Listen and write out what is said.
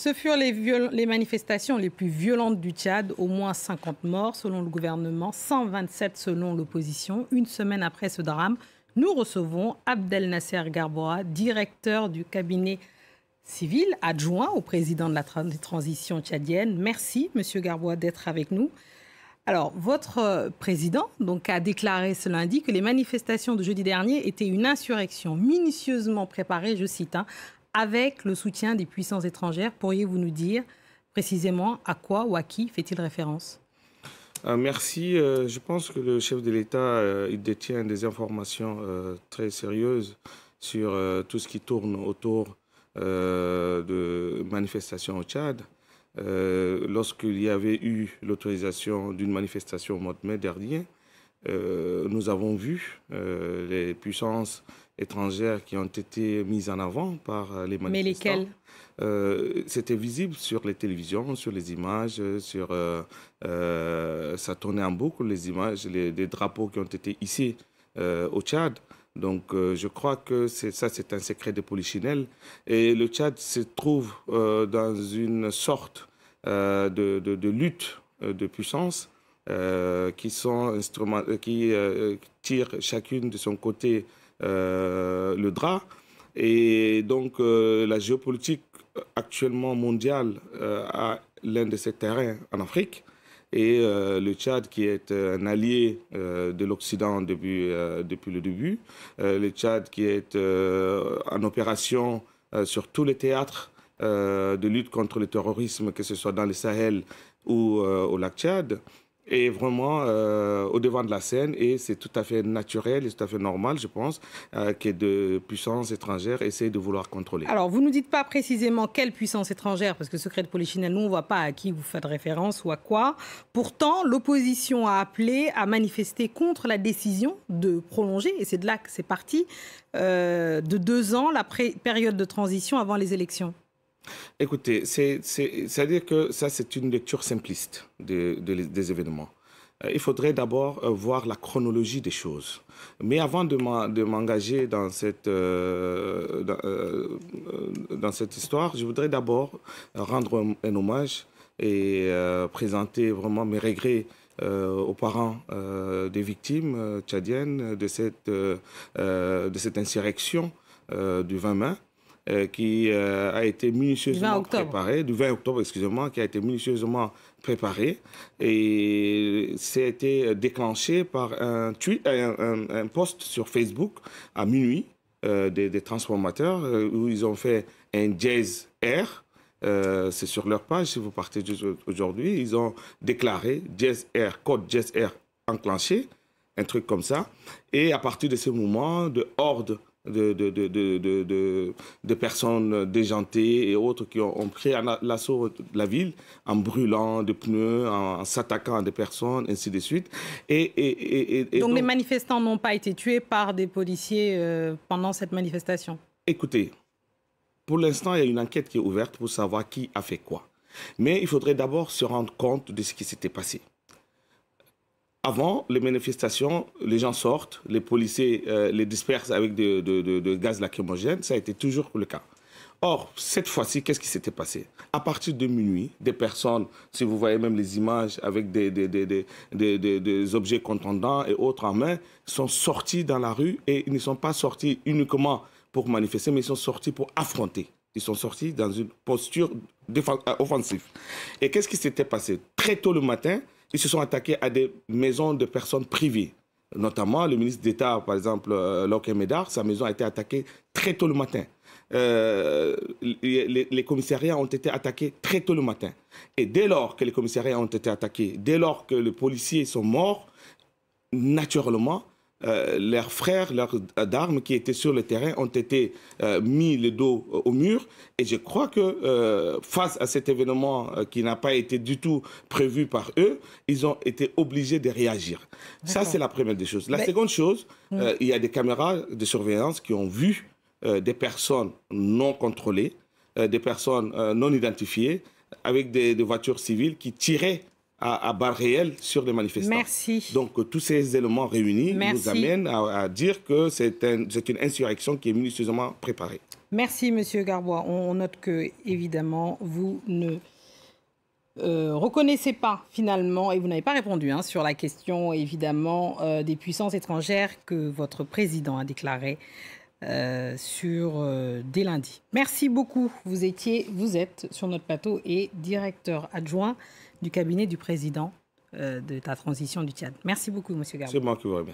Ce furent les, manifestations les plus violentes du Tchad, au moins 50 morts selon le gouvernement, 127 selon l'opposition. Une semaine après ce drame, nous recevons Abdel Nasser Garboa, directeur du cabinet civil adjoint au président de la transition tchadienne. Merci, Monsieur Garboa, d'être avec nous. Alors, votre euh, président donc, a déclaré ce lundi que les manifestations de jeudi dernier étaient une insurrection minutieusement préparée, je cite, hein, avec le soutien des puissances étrangères. Pourriez-vous nous dire précisément à quoi ou à qui fait-il référence euh, Merci. Euh, je pense que le chef de l'État, euh, il détient des informations très sérieuses sur tout ce qui tourne autour de manifestations au Tchad. Lorsqu'il y avait eu l'autorisation d'une manifestation au mois de mai dernier, nous avons vu les puissances étrangères qui ont été mises en avant par euh, les manifestants. Mais lesquelles euh, C'était visible sur les télévisions, sur les images, sur euh, ça tournait en boucle les images, les, drapeaux qui ont été ici au Tchad. Donc je crois que ça, c'est un secret de polichinelle. Et le Tchad se trouve dans une sorte de, lutte de puissance qui, sont qui tirent chacune de son côté euh, le drap. Et donc euh, la géopolitique actuellement mondiale euh, a l'un de ses terrains en Afrique. Et le Tchad, qui est un allié de l'Occident depuis, depuis le début, le Tchad qui est en opération sur tous les théâtres de lutte contre le terrorisme, que ce soit dans le Sahel ou au lac Tchad, est vraiment euh, au devant de la scène et c'est tout à fait naturel et tout à fait normal, je pense, euh, que de puissances étrangères essayent de vouloir contrôler. Alors, vous ne nous dites pas précisément quelle puissance étrangère, parce que secret de Polichinelle, nous, on ne voit pas à qui vous faites référence ou à quoi. Pourtant, l'opposition a appelé à manifester contre la décision de prolonger, et c'est de là que c'est parti, euh, de deux ans la période de transition avant les élections. Écoutez, c'est-à-dire que ça, c'est une lecture simpliste des événements. Euh, il faudrait d'abord euh, voir la chronologie des choses. Mais avant de m'engager dans, euh, dans, cette histoire, je voudrais d'abord rendre un, hommage et présenter vraiment mes regrets aux parents des victimes tchadiennes de cette, de cette insurrection du 20 mai. Euh, qui euh, a été minutieusement préparé, du 20 octobre, excusez-moi, qui a été minutieusement préparé et c'était euh, déclenché par un, tweet, un, post sur Facebook à minuit des, transformateurs où ils ont fait un jazz air. c'est sur leur page, si vous partez aujourd'hui, ils ont déclaré Jazz Air, code Jazz Air enclenché, un truc comme ça. Et à partir de ce moment, de hordes de, de, de, personnes déjantées et autres qui ont, pris l'assaut de la ville en brûlant des pneus, en, s'attaquant à des personnes, ainsi de suite. Et, donc, les manifestants n'ont pas été tués par des policiers euh, pendant cette manifestation Écoutez, pour l'instant, il y a une enquête qui est ouverte pour savoir qui a fait quoi. Mais il faudrait d'abord se rendre compte de ce qui s'était passé avant les manifestations, les gens sortent, les policiers euh, les dispersent avec de, gaz lacrymogène. Ça a été toujours le cas. Or, cette fois-ci, qu'est-ce qui s'était passé À partir de minuit, des personnes, si vous voyez même les images avec des, des, des objets contendants et autres en main, sont sortis dans la rue et ils ne sont pas sortis uniquement pour manifester, mais ils sont sortis pour affronter. Ils sont sortis dans une posture offensive. Et qu'est-ce qui s'était passé Très tôt le matin, ils se sont attaqués à des maisons de personnes privées. Notamment, le ministre d'État, par exemple, euh, Locke Médard, sa maison a été attaquée très tôt le matin. Euh, les, les, commissariats ont été attaqués très tôt le matin. Et dès lors que les commissariats ont été attaqués, dès lors que les policiers sont morts, naturellement, euh, leurs frères, leurs d'armes qui étaient sur le terrain ont été euh, mis le dos au mur. Et je crois que euh, face à cet événement qui n'a pas été du tout prévu par eux, ils ont été obligés de réagir. Ça, c'est la première des choses. La seconde chose, hmm. il y a des caméras de surveillance qui ont vu des personnes non contrôlées, des personnes non identifiées, avec des voitures civiles qui tiraient à, à réel sur les manifestants. Merci. Donc euh, tous ces éléments réunis nous amènent à, dire que c'est une insurrection qui est minutieusement préparée. Merci, Monsieur Garbois. On, note que, évidemment, vous ne... Euh, reconnaissez pas finalement, et vous n'avez pas répondu hein, sur la question évidemment euh, des puissances étrangères que votre président a déclaré euh, sur, euh, dès lundi. Merci beaucoup. Vous étiez, vous êtes sur notre plateau et directeur adjoint du cabinet du président euh, de la transition du Tchad. Merci beaucoup, Monsieur Garbo.